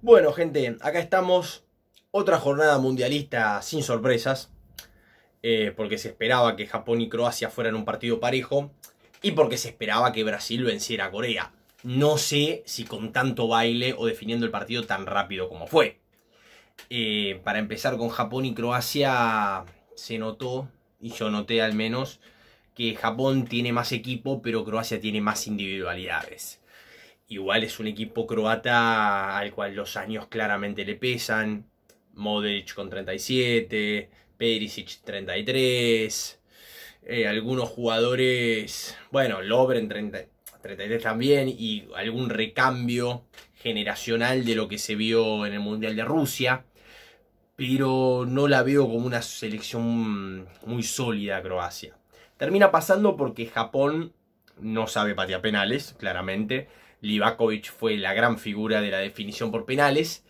Bueno, gente, acá estamos. Otra jornada mundialista sin sorpresas. Eh, porque se esperaba que Japón y Croacia fueran un partido parejo. Y porque se esperaba que Brasil venciera a Corea. No sé si con tanto baile o definiendo el partido tan rápido como fue. Eh, para empezar con Japón y Croacia, se notó, y yo noté al menos, que Japón tiene más equipo, pero Croacia tiene más individualidades. Igual es un equipo croata al cual los años claramente le pesan. Modric con 37, Perisic 33, eh, algunos jugadores, bueno, Lobren 33 también, y algún recambio generacional de lo que se vio en el Mundial de Rusia. Pero no la veo como una selección muy sólida Croacia. Termina pasando porque Japón no sabe patear penales, claramente. Livakovic fue la gran figura de la definición por penales.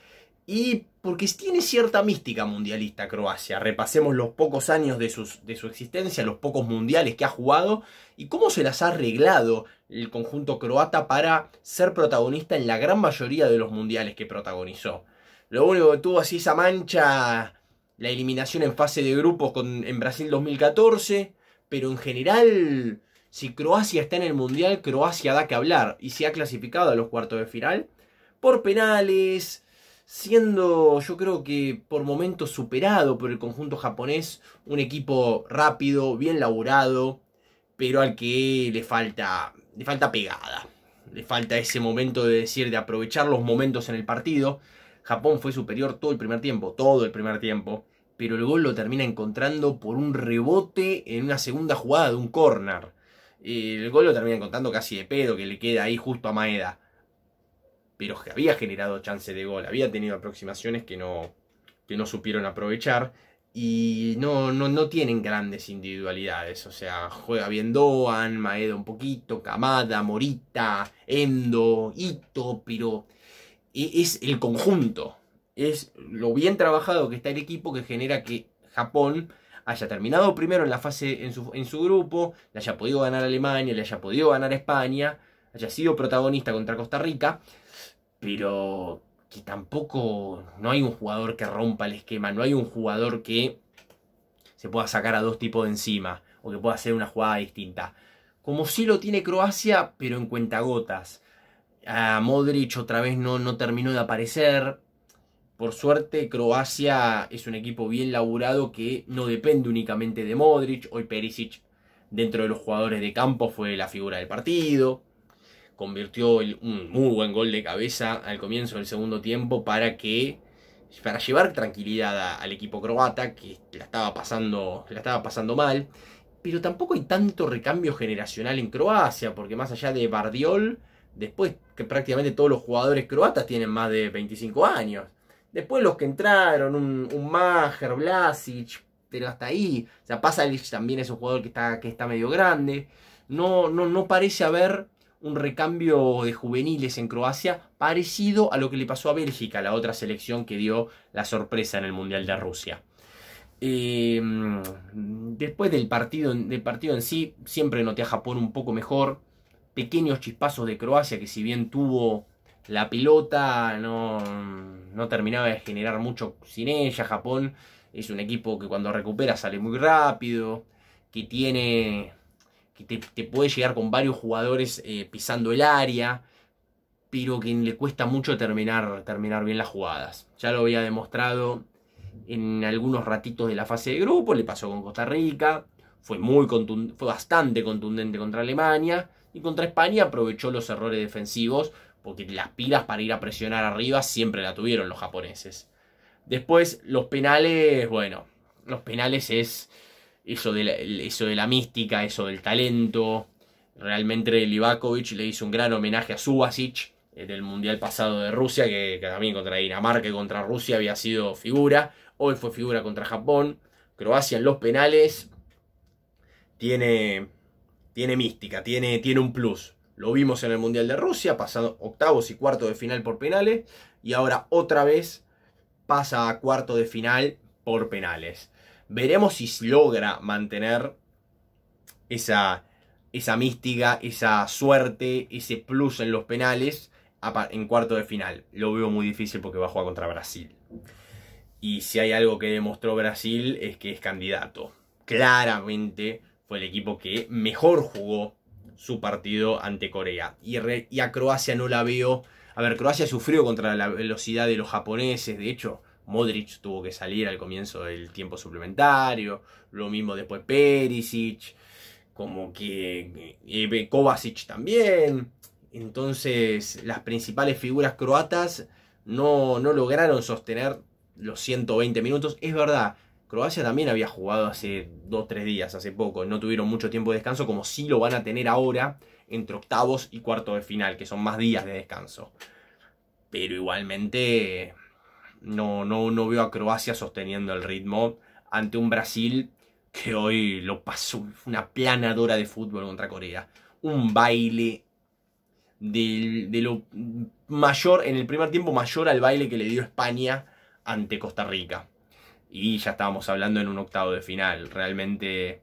Y porque tiene cierta mística mundialista Croacia. Repasemos los pocos años de, su existencia, los pocos mundiales que ha jugado y cómo se las ha arreglado el conjunto croata para ser protagonista en la gran mayoría de los mundiales que protagonizó. Lo único que tuvo así esa mancha, la eliminación en fase de grupos en Brasil 2014, pero en general si Croacia está en el Mundial, Croacia da que hablar y se ha clasificado a los cuartos de final por penales, siendo yo creo que por momentos superado por el conjunto japonés, un equipo rápido, bien laburado, pero al que le falta, le falta pegada, le falta ese momento de decir, de aprovechar los momentos en el partido. Japón fue superior todo el primer tiempo, todo el primer tiempo, pero el gol lo termina encontrando por un rebote en una segunda jugada de un córner el gol lo terminan contando casi de pedo, que le queda ahí justo a Maeda. Pero que había generado chance de gol, había tenido aproximaciones que no, que no supieron aprovechar. Y no, no, no tienen grandes individualidades. O sea, juega bien Doan, Maeda un poquito, Kamada, Morita, Endo, Ito, pero e, es el conjunto. Es lo bien trabajado que está el equipo que genera que Japón haya terminado primero en la fase en su, grupo, le haya podido ganar a Alemania, le haya podido ganar a España, haya sido protagonista contra Costa Rica, pero que tampoco no hay un jugador que rompa el esquema, no hay un jugador que se pueda sacar a dos tipos de encima o que pueda hacer una jugada distinta. Como sí lo tiene Croacia, pero en cuentagotas. A Modric otra vez no, no terminó de aparecer. Por suerte, Croacia es un equipo bien laburado que no depende únicamente de Modric. Hoy Perisic, dentro de los jugadores de campo, fue la figura del partido. Convirtió un muy buen gol de cabeza al comienzo del segundo tiempo para que para llevar tranquilidad al equipo croata que la estaba pasando la estaba pasando mal pero tampoco hay tanto recambio generacional en Croacia porque más allá de Bardiol después que prácticamente todos los jugadores croatas tienen más de 25 años Después los que entraron, un, un Vlasic, pero hasta ahí. O sea, Pasalic también es un jugador que está, que está medio grande. No, no, no parece haber un recambio de juveniles en Croacia parecido a lo que le pasó a Bélgica, la otra selección que dio la sorpresa en el Mundial de Rusia. Eh, después del partido, del partido en sí, siempre noté a Japón un poco mejor. Pequeños chispazos de Croacia que si bien tuvo la pilota no, terminaba de generar mucho sin ella. Japón es un equipo que cuando recupera sale muy rápido, que tiene que te, puede llegar con varios jugadores eh, pisando el área, pero que le cuesta mucho terminar, terminar bien las jugadas. Ya lo había demostrado en algunos ratitos de la fase de grupo, le pasó con Costa Rica, fue, muy fue bastante contundente contra Alemania y contra España aprovechó los errores defensivos porque las pilas para ir a presionar arriba siempre la tuvieron los japoneses. Después, los penales, bueno, los penales es eso de la, eso de la mística, eso del talento. Realmente Livakovic le hizo un gran homenaje a Subasic eh, del Mundial pasado de Rusia, que, también contra Dinamarca y contra Rusia había sido figura. Hoy fue figura contra Japón. Croacia en los penales tiene, tiene mística, tiene, tiene un plus. Lo vimos en el Mundial de Rusia, pasando octavos y cuartos de final por penales. Y ahora otra vez pasa a cuarto de final por penales. Veremos si logra mantener esa, esa mística, esa suerte, ese plus en los penales en cuarto de final. Lo veo muy difícil porque va a jugar contra Brasil. Y si hay algo que demostró Brasil es que es candidato. Claramente fue el equipo que mejor jugó su partido ante Corea. Y, a Croacia no la veo. A ver, Croacia sufrió contra la velocidad de los japoneses, de hecho. Modric tuvo que salir al comienzo del tiempo suplementario, lo mismo después Perisic, como que eh, eh, Kovacic también. Entonces, las principales figuras croatas no, no lograron sostener los 120 minutos. Es verdad, Croacia también había jugado hace 2-3 días, hace poco. No tuvieron mucho tiempo de descanso, como sí lo van a tener ahora entre octavos y cuartos de final, que son más días de descanso. Pero igualmente no, no, no veo a Croacia sosteniendo el ritmo ante un Brasil que hoy lo pasó una planadora de fútbol contra Corea. Un baile de lo mayor, en el primer tiempo mayor al baile que le dio España ante Costa Rica y ya estábamos hablando en un octavo de final. Realmente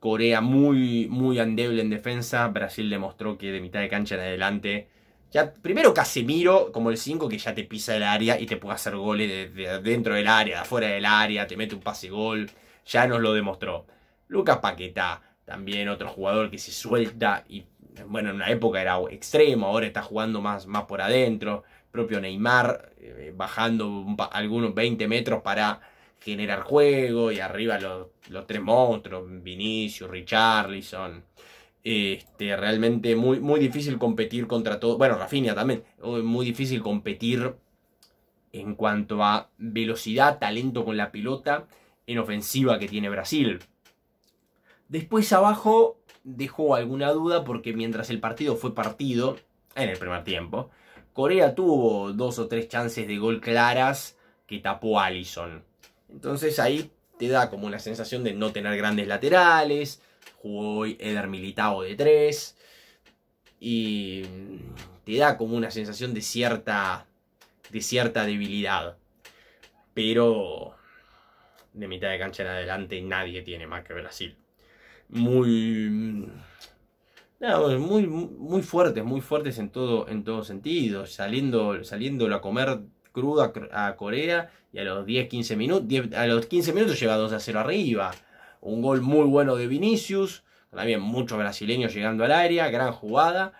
Corea muy, muy endeble en defensa. Brasil demostró que de mitad de cancha en adelante. Ya, primero Casemiro como el 5 que ya te pisa el área y te puede hacer goles dentro del área, de afuera del área, te mete un pase gol. Ya nos lo demostró. Lucas Paquetá, también otro jugador que se suelta y bueno, en una época era extremo, ahora está jugando más, más por adentro. Propio Neymar eh, bajando algunos 20 metros para generar juego y arriba los, tres monstruos, Vinicius, Richarlison. Este, realmente muy, muy difícil competir contra todo. Bueno, Rafinha también. Muy difícil competir en cuanto a velocidad, talento con la pelota en ofensiva que tiene Brasil. Después abajo dejó alguna duda porque mientras el partido fue partido, en el primer tiempo, Corea tuvo dos o tres chances de gol claras que tapó Allison. Entonces ahí te da como la sensación de no tener grandes laterales. Jugó hoy Eder Militao de 3. Y te da como una sensación de cierta, de cierta debilidad. Pero de mitad de cancha en adelante nadie tiene más que Brasil. Muy... muy, muy fuertes, muy fuertes en todo, en sentido, saliendo, saliéndolo a comer crudo a, Corea y a los 10-15 minutos, a los 15 minutos lleva 2 a 0 arriba. Un gol muy bueno de Vinicius, también muchos brasileños llegando al área, gran jugada.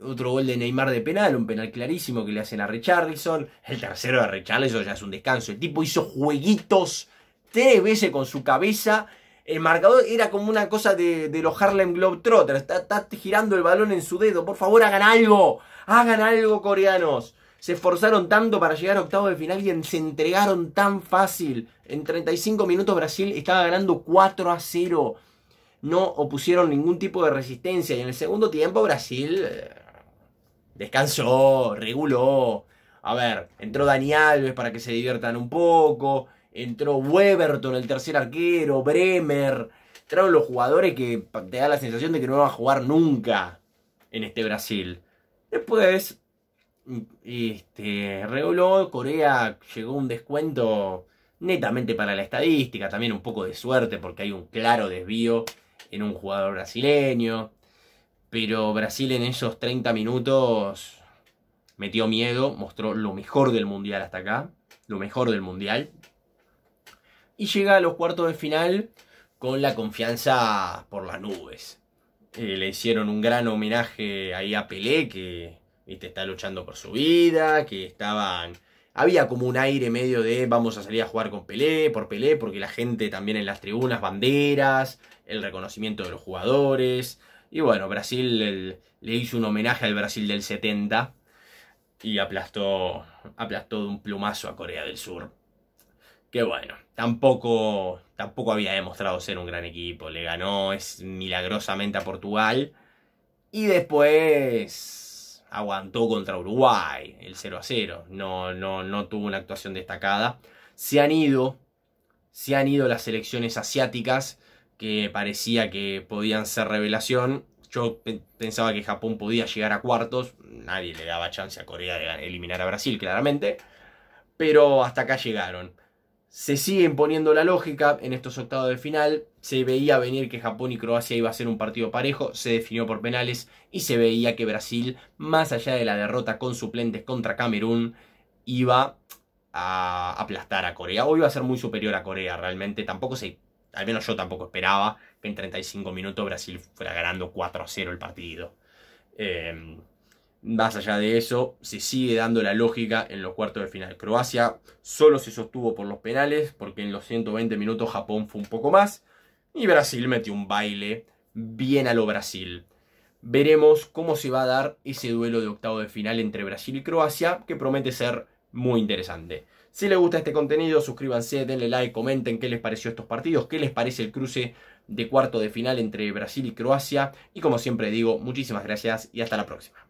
Otro gol de Neymar de penal, un penal clarísimo que le hacen a Richarlison. El tercero de Richarlison ya es un descanso. El tipo hizo jueguitos tres veces con su cabeza. El marcador era como una cosa de, los Harlem Globetrotters. está, girando el balón en su dedo. Por favor, hagan algo. Hagan algo, coreanos se esforzaron tanto para llegar a octavos de final y se entregaron tan fácil. En 35 minutos Brasil estaba ganando 4 a 0. No opusieron ningún tipo de resistencia. Y en el segundo tiempo Brasil eh, descansó, reguló. A ver, entró Dani Alves para que se diviertan un poco. Entró Weberton, el tercer arquero, Bremer. Entraron los jugadores que te da la sensación de que no van a jugar nunca en este Brasil. Después este, reguló, Corea llegó un descuento netamente para la estadística, también un poco de suerte porque hay un claro desvío en un jugador brasileño. Pero Brasil en esos 30 minutos metió miedo, mostró lo mejor del mundial hasta acá, lo mejor del mundial. Y llega a los cuartos de final con la confianza por las nubes. Eh, le hicieron un gran homenaje ahí a Pelé, que Está luchando por su vida, que estaban... Había como un aire medio de vamos a salir a jugar con Pelé, por Pelé, porque la gente también en las tribunas, banderas, el reconocimiento de los jugadores. Y bueno, Brasil le hizo un homenaje al Brasil del 70 y aplastó, aplastó de un plumazo a Corea del Sur. Que bueno, tampoco, tampoco había demostrado ser un gran equipo. Le ganó es, milagrosamente a Portugal. Y después aguantó contra Uruguay el 0 a 0. No, no, no tuvo una actuación destacada. Se han ido, se han ido las selecciones asiáticas que parecía que podían ser revelación. Yo pensaba que Japón podía llegar a cuartos. Nadie le daba chance a Corea de eliminar a Brasil, claramente. Pero hasta acá llegaron. Se sigue imponiendo la lógica en estos octavos de final. Se veía venir que Japón y Croacia iba a ser un partido parejo, se definió por penales y se veía que Brasil, más allá de la derrota con suplentes contra Camerún, iba a aplastar a Corea o iba a ser muy superior a Corea realmente. Tampoco sé al menos yo tampoco esperaba que en 35 minutos Brasil fuera ganando 4 a 0 el partido. Eh, más allá de eso, se sigue dando la lógica en los cuartos de final. Croacia solo se sostuvo por los penales, porque en los 120 minutos Japón fue un poco más. Y Brasil metió un baile bien a lo Brasil. Veremos cómo se va a dar ese duelo de octavo de final entre Brasil y Croacia, que promete ser muy interesante. Si les gusta este contenido, suscríbanse, denle like, comenten qué les pareció estos partidos, qué les parece el cruce de cuarto de final entre Brasil y Croacia. Y como siempre digo, muchísimas gracias y hasta la próxima.